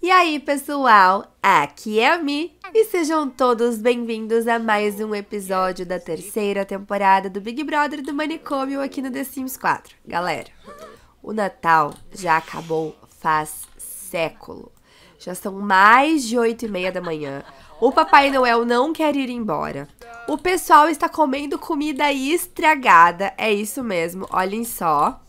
E aí, pessoal? Aqui é a Mi e sejam todos bem-vindos a mais um episódio da terceira temporada do Big Brother do Manicômio aqui no The Sims 4. Galera, o Natal já acabou faz século. Já são mais de oito e meia da manhã. O Papai Noel não quer ir embora. O pessoal está comendo comida estragada, é isso mesmo, olhem só.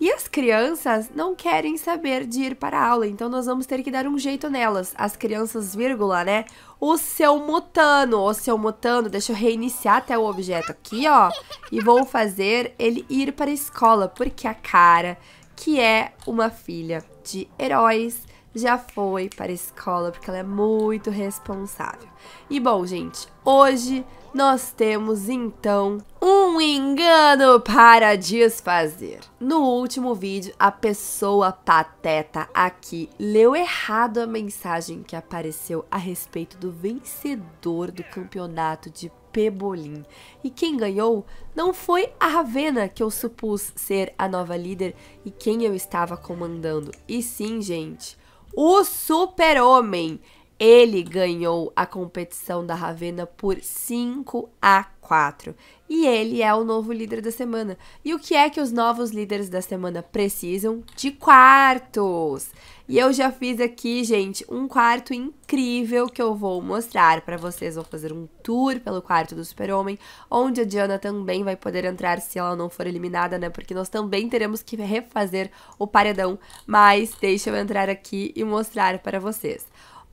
E as crianças não querem saber de ir para a aula, então nós vamos ter que dar um jeito nelas. As crianças, vírgula, né? O seu mutano, o seu mutano, deixa eu reiniciar até o objeto aqui, ó. E vou fazer ele ir para a escola, porque a cara, que é uma filha de heróis, já foi para a escola porque ela é muito responsável. E bom, gente, hoje nós temos então um engano para desfazer. No último vídeo, a pessoa pateta aqui leu errado a mensagem que apareceu a respeito do vencedor do campeonato de Pebolim. E quem ganhou não foi a Ravena que eu supus ser a nova líder e quem eu estava comandando. E sim, gente, o Super-Homem. Ele ganhou a competição da Ravena por 5 a 4 e ele é o novo líder da semana. E o que é que os novos líderes da semana precisam? De quartos! E eu já fiz aqui, gente, um quarto incrível que eu vou mostrar para vocês. Vou fazer um tour pelo quarto do Super-Homem, onde a Diana também vai poder entrar se ela não for eliminada, né? Porque nós também teremos que refazer o paredão, mas deixa eu entrar aqui e mostrar para vocês.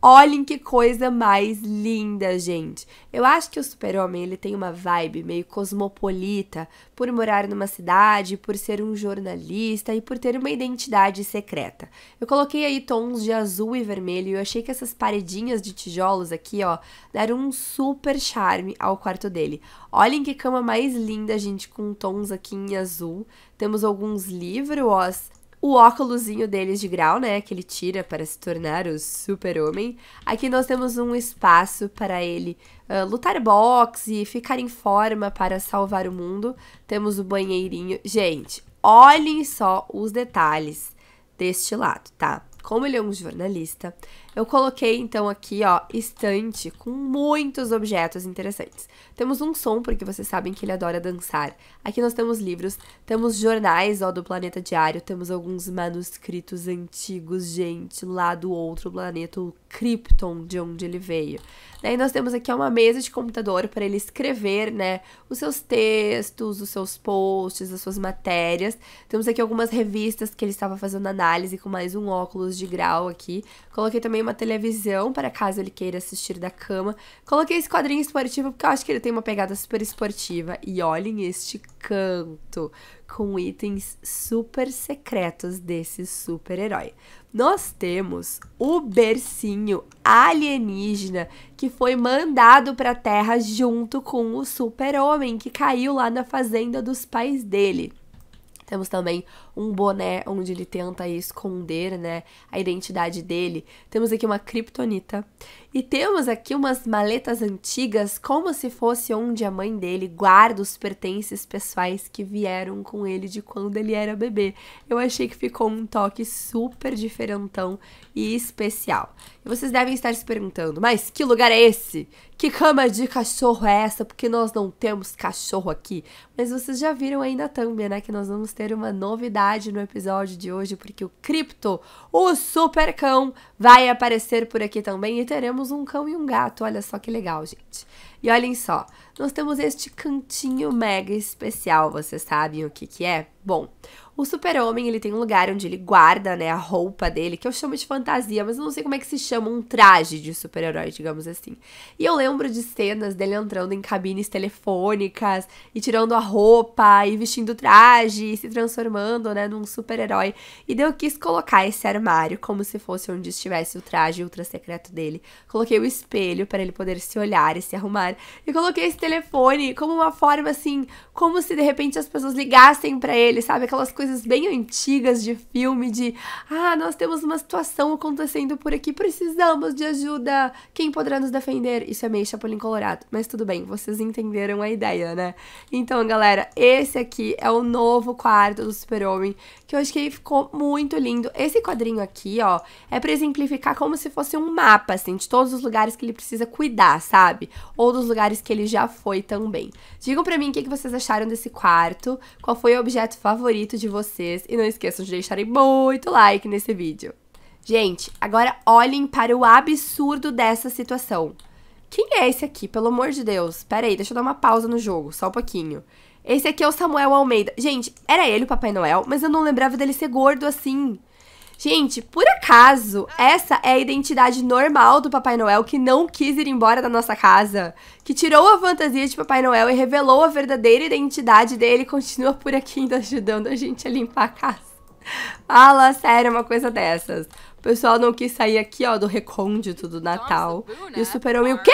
Olhem que coisa mais linda, gente. Eu acho que o Super-Homem, ele tem uma vibe meio cosmopolita, por morar numa cidade, por ser um jornalista e por ter uma identidade secreta. Eu coloquei aí tons de azul e vermelho e eu achei que essas paredinhas de tijolos aqui, ó, deram um super charme ao quarto dele. Olhem que cama mais linda, gente, com tons aqui em azul. Temos alguns livros, o óculosinho deles de grau, né, que ele tira para se tornar o super-homem. Aqui nós temos um espaço para ele uh, lutar boxe, ficar em forma para salvar o mundo. Temos o banheirinho. Gente, olhem só os detalhes deste lado, tá? como ele é um jornalista, eu coloquei então aqui, ó, estante com muitos objetos interessantes. Temos um som, porque vocês sabem que ele adora dançar. Aqui nós temos livros, temos jornais, ó, do Planeta Diário, temos alguns manuscritos antigos, gente, lá do outro planeta, o Krypton, de onde ele veio. Daí nós temos aqui uma mesa de computador para ele escrever, né, os seus textos, os seus posts, as suas matérias. Temos aqui algumas revistas que ele estava fazendo análise com mais um óculos de grau aqui. Coloquei também uma televisão para caso ele queira assistir da cama. Coloquei esse quadrinho esportivo porque eu acho que ele tem uma pegada super esportiva. E olhem este canto com itens super secretos desse super-herói. Nós temos o bercinho alienígena que foi mandado para a Terra junto com o Super-Homem que caiu lá na fazenda dos pais dele. Temos também um boné onde ele tenta esconder, né, a identidade dele. Temos aqui uma criptonita e temos aqui umas maletas antigas, como se fosse onde a mãe dele guarda os pertences pessoais que vieram com ele de quando ele era bebê. Eu achei que ficou um toque super diferentão e especial. E vocês devem estar se perguntando, mas que lugar é esse? Que cama de cachorro é essa? Porque nós não temos cachorro aqui. Mas vocês já viram aí na thumb, né, que nós vamos ter uma novidade novidade no episódio de hoje, porque o Cripto, o super cão, vai aparecer por aqui também e teremos um cão e um gato. Olha só que legal, gente. E olhem só, nós temos este cantinho mega especial, vocês sabem o que que é? Bom, o super-homem, ele tem um lugar onde ele guarda, né, a roupa dele, que eu chamo de fantasia, mas eu não sei como é que se chama um traje de super-herói, digamos assim. E eu lembro de cenas dele entrando em cabines telefônicas e tirando a roupa e vestindo o traje e se transformando, né, num super-herói. E daí eu quis colocar esse armário como se fosse onde estivesse o traje ultra secreto dele. Coloquei o espelho para ele poder se olhar e se arrumar. E coloquei esse telefone como uma forma assim, como se de repente as pessoas ligassem para ele, sabe? Aquelas coisas coisas bem antigas de filme, de ah, nós temos uma situação acontecendo por aqui, precisamos de ajuda, quem poderá nos defender? Isso é meio Chapolin Colorado, mas tudo bem, vocês entenderam a ideia, né? Então, galera, esse aqui é o novo quarto do Super-Homem, que eu acho que ficou muito lindo. Esse quadrinho aqui, ó, é pra exemplificar como se fosse um mapa, assim, de todos os lugares que ele precisa cuidar, sabe? Ou dos lugares que ele já foi também. Digam pra mim o que vocês acharam desse quarto, qual foi o objeto favorito de vocês e não esqueçam de deixarem muito like nesse vídeo. Gente, agora olhem para o absurdo dessa situação. Quem é esse aqui, pelo amor de Deus? Pera aí, deixa eu dar uma pausa no jogo, só um pouquinho. Esse aqui é o Samuel Almeida. Gente, era ele o Papai Noel, mas eu não lembrava dele ser gordo assim. Gente, por acaso, essa é a identidade normal do Papai Noel que não quis ir embora da nossa casa? Que tirou a fantasia de Papai Noel e revelou a verdadeira identidade dele e continua por aqui ainda ajudando a gente a limpar a casa. Fala sério uma coisa dessas. O pessoal não quis sair aqui, ó, do recôndito do Natal. Né? E o super-homem, o tá quê?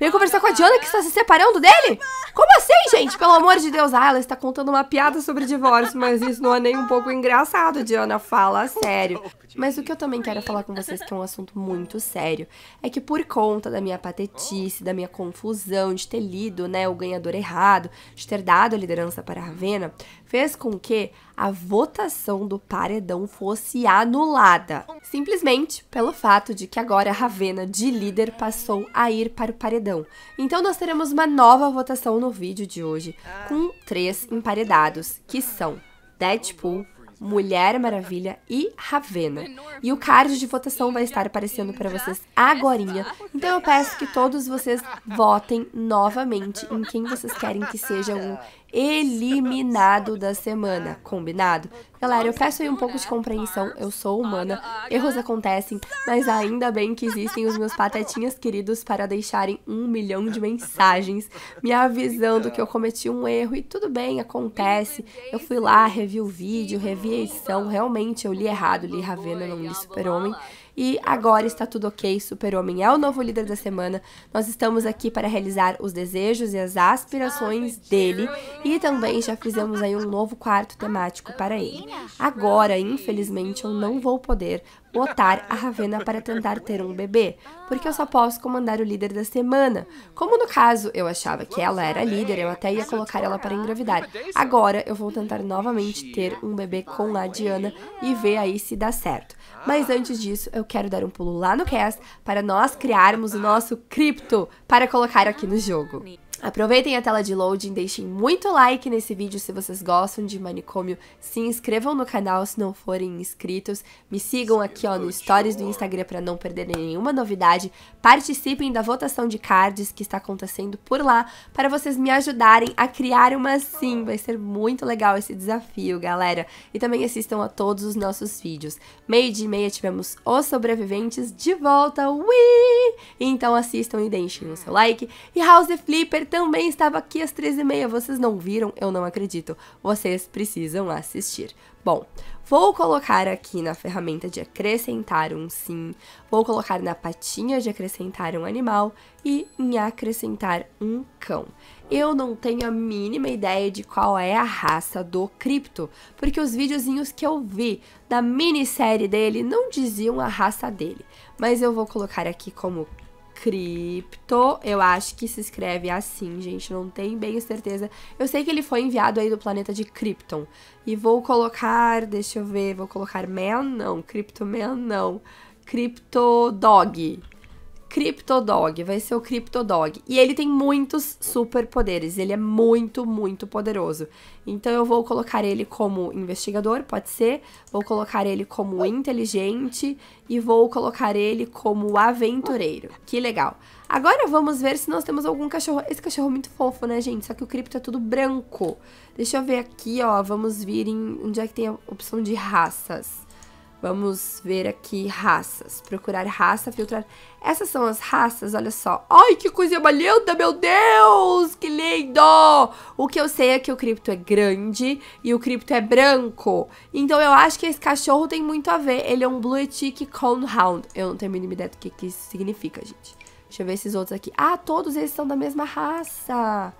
Veio conversar com a Diana que está se separando dele? Como assim, gente? Pelo amor de Deus. Ah, ela está contando uma piada sobre divórcio, mas isso não é nem um pouco engraçado, Diana. Fala sério. Mas o que eu também quero falar com vocês, que é um assunto muito sério, é que por conta da minha patetice, da minha confusão de ter lido né, o ganhador errado, de ter dado a liderança para a Ravena, fez com que a votação do paredão fosse anulada. Simplesmente pelo fato de que agora a Ravena, de líder, passou a ir para o paredão paredão. Então nós teremos uma nova votação no vídeo de hoje, com três emparedados, que são Deadpool, Mulher Maravilha e Ravena. E o card de votação vai estar aparecendo para vocês agorinha. Então eu peço que todos vocês votem novamente em quem vocês querem que seja o eliminado da semana, combinado? Galera, eu peço aí um pouco de compreensão, eu sou humana, erros acontecem, mas ainda bem que existem os meus patetinhas queridos para deixarem um milhão de mensagens me avisando que eu cometi um erro e tudo bem, acontece. Eu fui lá, revi o vídeo, revi a edição, realmente eu li errado, li Ravena, não li Super-Homem. E agora está tudo ok, Super-Homem é o novo líder da semana. Nós estamos aqui para realizar os desejos e as aspirações ah, dele. E também já fizemos aí um novo quarto temático para ele. Agora, infelizmente, eu não vou poder botar a Ravena para tentar ter um bebê, porque eu só posso comandar o líder da semana. Como no caso eu achava que ela era líder, eu até ia colocar ela para engravidar. Agora eu vou tentar novamente ter um bebê com a Diana e ver aí se dá certo. Mas antes disso, eu quero dar um pulo lá no cast para nós criarmos o nosso cripto para colocar aqui no jogo. Aproveitem a tela de loading, deixem muito like nesse vídeo se vocês gostam de manicômio, se inscrevam no canal se não forem inscritos, me sigam aqui ó no stories do Instagram para não perderem nenhuma novidade, participem da votação de cards que está acontecendo por lá para vocês me ajudarem a criar uma sim, vai ser muito legal esse desafio, galera. E também assistam a todos os nossos vídeos. Meio de meia tivemos Os Sobreviventes de volta, ui! Então assistam e deixem o seu like e House Flipper também estava aqui às 13h30. Vocês não viram? Eu não acredito. Vocês precisam assistir. Bom, vou colocar aqui na ferramenta de acrescentar um sim, vou colocar na patinha de acrescentar um animal e em acrescentar um cão. Eu não tenho a mínima ideia de qual é a raça do cripto, porque os videozinhos que eu vi da minissérie dele não diziam a raça dele, mas eu vou colocar aqui como Cripto, Eu acho que se escreve assim, gente. Não tenho bem certeza. Eu sei que ele foi enviado aí do planeta de Krypton. E vou colocar, deixa eu ver, vou colocar Man, não. Crypto Man, não. Crypto Dog. Cryptodog, vai ser o Cryptodog. E ele tem muitos superpoderes, ele é muito, muito poderoso. Então eu vou colocar ele como investigador, pode ser, vou colocar ele como inteligente e vou colocar ele como aventureiro. Que legal. Agora vamos ver se nós temos algum cachorro. Esse cachorro é muito fofo, né, gente? Só que o cripto é tudo branco. Deixa eu ver aqui, ó, vamos vir em onde é que tem a opção de raças. Vamos ver aqui raças. Procurar raça, filtrar. Essas são as raças, olha só. Ai, que coisa mais linda, meu Deus! Que lindo! O que eu sei é que o cripto é grande e o cripto é branco. Então eu acho que esse cachorro tem muito a ver. Ele é um Blue Tick Hound. Eu não tenho a mínima ideia do que, que isso significa, gente. Deixa eu ver esses outros aqui. Ah, todos eles são da mesma raça.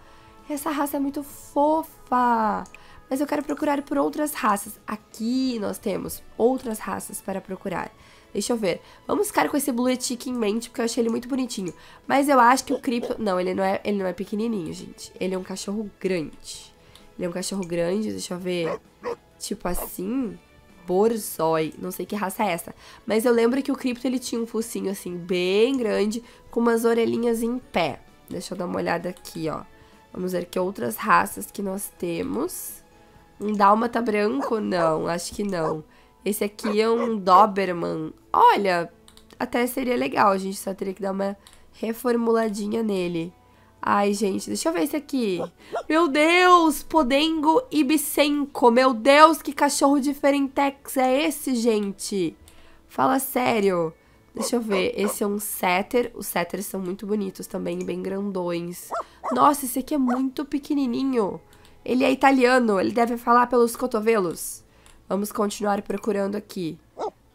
Essa raça é muito fofa mas eu quero procurar por outras raças. Aqui nós temos outras raças para procurar. Deixa eu ver. Vamos ficar com esse Blue Tick em mente, porque eu achei ele muito bonitinho. Mas eu acho que o cripto, Não, ele não é, ele não é pequenininho, gente. Ele é um cachorro grande. Ele é um cachorro grande, deixa eu ver. Tipo assim... Borzoi, não sei que raça é essa. Mas eu lembro que o cripto ele tinha um focinho assim, bem grande, com umas orelhinhas em pé. Deixa eu dar uma olhada aqui, ó. Vamos ver que outras raças que nós temos. Um dálmata branco? Não, acho que não. Esse aqui é um Doberman. Olha, até seria legal. A gente só teria que dar uma reformuladinha nele. Ai, gente, deixa eu ver esse aqui. Meu Deus, Podengo Ibicenco. Meu Deus, que cachorro diferentex é esse, gente? Fala sério. Deixa eu ver, esse é um setter. Os setters são muito bonitos também, bem grandões. Nossa, esse aqui é muito pequenininho. Ele é italiano, ele deve falar pelos cotovelos. Vamos continuar procurando aqui.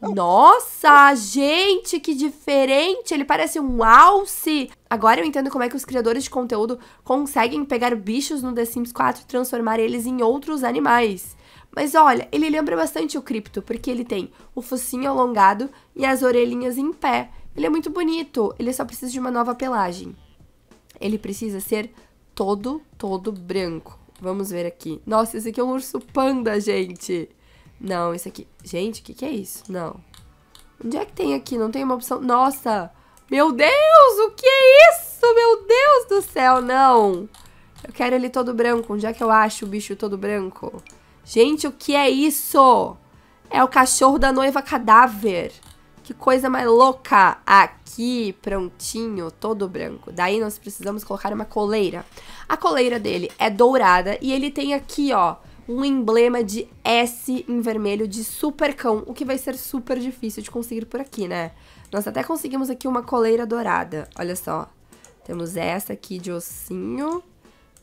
Nossa, gente, que diferente! Ele parece um alce! Agora eu entendo como é que os criadores de conteúdo conseguem pegar bichos no The Sims 4 e transformar eles em outros animais. Mas olha, ele lembra bastante o Cripto, porque ele tem o focinho alongado e as orelhinhas em pé. Ele é muito bonito, ele só precisa de uma nova pelagem. Ele precisa ser todo, todo branco. Vamos ver aqui. Nossa, esse aqui é um urso panda, gente. Não, esse aqui... Gente, o que, que é isso? Não. Onde é que tem aqui? Não tem uma opção... Nossa! Meu Deus, o que é isso? Meu Deus do céu, não! Eu quero ele todo branco. Onde é que eu acho o bicho todo branco? Gente, o que é isso? É o cachorro da noiva cadáver. Que coisa mais louca! Aqui, prontinho, todo branco. Daí nós precisamos colocar uma coleira. A coleira dele é dourada e ele tem aqui, ó, um emblema de S em vermelho de super cão. o que vai ser super difícil de conseguir por aqui, né? Nós até conseguimos aqui uma coleira dourada, olha só. Temos essa aqui de ossinho,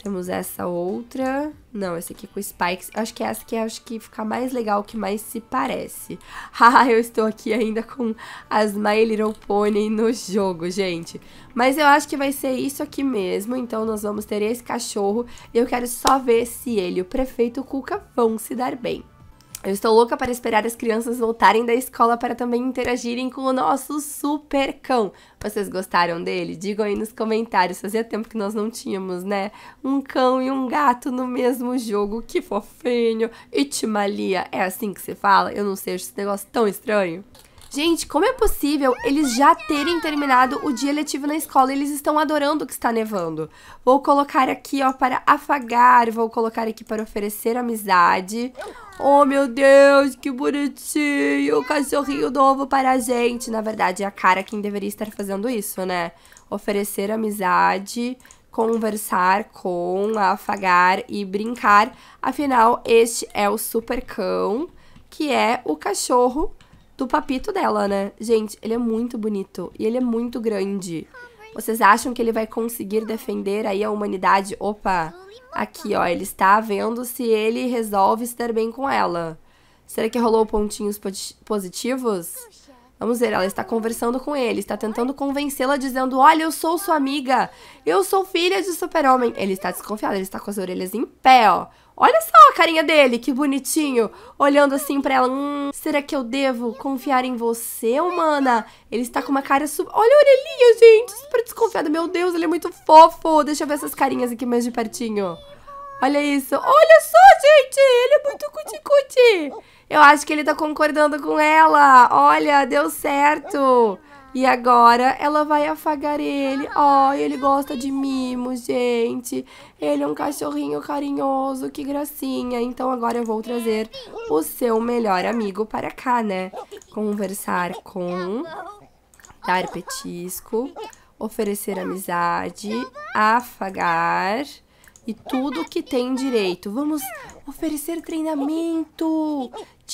temos essa outra. Não, esse aqui é com spikes. Acho que é essa que é, acho que fica mais legal, que mais se parece. Haha, eu estou aqui ainda com as My Little Pony no jogo, gente. Mas eu acho que vai ser isso aqui mesmo. Então nós vamos ter esse cachorro. E eu quero só ver se ele e o prefeito Cuca vão se dar bem. Eu estou louca para esperar as crianças voltarem da escola para também interagirem com o nosso super cão. Vocês gostaram dele? Digam aí nos comentários. Fazia tempo que nós não tínhamos, né? Um cão e um gato no mesmo jogo. Que fofinho. Itimalia, é assim que se fala? Eu não sei, esse negócio tão estranho. Gente, como é possível eles já terem terminado o dia letivo na escola eles estão adorando que está nevando? Vou colocar aqui, ó, para afagar, vou colocar aqui para oferecer amizade. Oh, meu Deus, que bonitinho, o cachorrinho novo para a gente. Na verdade, é a cara quem deveria estar fazendo isso, né? Oferecer amizade, conversar com, afagar e brincar. Afinal, este é o super cão, que é o cachorro do papito dela, né? Gente, ele é muito bonito e ele é muito grande. Vocês acham que ele vai conseguir defender aí a humanidade? Opa, aqui ó, ele está vendo se ele resolve estar bem com ela. Será que rolou pontinhos positivos? Vamos ver, ela está conversando com ele, está tentando convencê-la, dizendo: Olha, eu sou sua amiga, eu sou filha de super-homem. Ele está desconfiado, ele está com as orelhas em pé, ó. Olha só a carinha dele, que bonitinho, olhando assim para ela. Hum, será que eu devo confiar em você, humana? Ele está com uma cara super. Olha a orelhinha, gente, super desconfiada. Meu Deus, ele é muito fofo. Deixa eu ver essas carinhas aqui mais de pertinho. Olha isso. Olha só, gente! Ele é muito cuti-cuti! Eu acho que ele tá concordando com ela. Olha, deu certo. E agora ela vai afagar ele. Ó, oh, ele gosta de mimos, gente. Ele é um cachorrinho carinhoso, que gracinha. Então agora eu vou trazer o seu melhor amigo para cá, né? Conversar com, dar petisco, oferecer amizade, afagar e tudo que tem direito. Vamos oferecer treinamento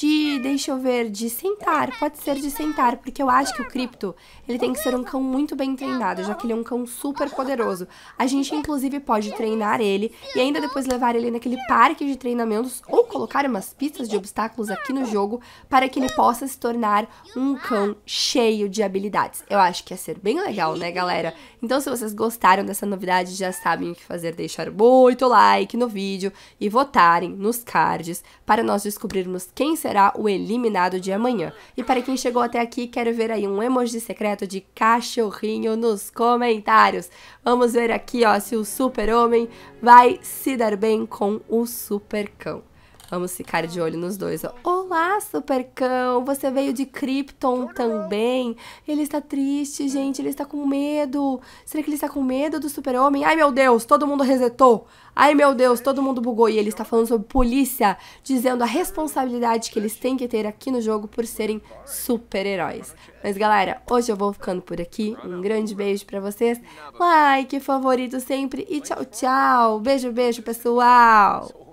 de, deixa eu ver, de sentar. Pode ser de sentar, porque eu acho que o Cripto, ele tem que ser um cão muito bem treinado, já que ele é um cão super poderoso. A gente, inclusive, pode treinar ele e ainda depois levar ele naquele parque de treinamentos ou colocar umas pistas de obstáculos aqui no jogo para que ele possa se tornar um cão cheio de habilidades. Eu acho que ia ser bem legal, né, galera? Então, se vocês gostaram dessa novidade, já sabem o que fazer. Deixar muito like no vídeo e votarem nos cards para nós descobrirmos quem será será o eliminado de amanhã. E para quem chegou até aqui, quero ver aí um emoji secreto de cachorrinho nos comentários. Vamos ver aqui, ó, se o super-homem vai se dar bem com o super-cão. Vamos ficar de olho nos dois. Olá, Supercão! Você veio de Krypton também? Ele está triste, gente. Ele está com medo. Será que ele está com medo do Super-Homem? Ai, meu Deus! Todo mundo resetou. Ai, meu Deus! Todo mundo bugou. E ele está falando sobre polícia, dizendo a responsabilidade que eles têm que ter aqui no jogo por serem super-heróis. Mas, galera, hoje eu vou ficando por aqui. Um grande beijo para vocês. Like, favorito sempre e tchau, tchau. Beijo, beijo, pessoal!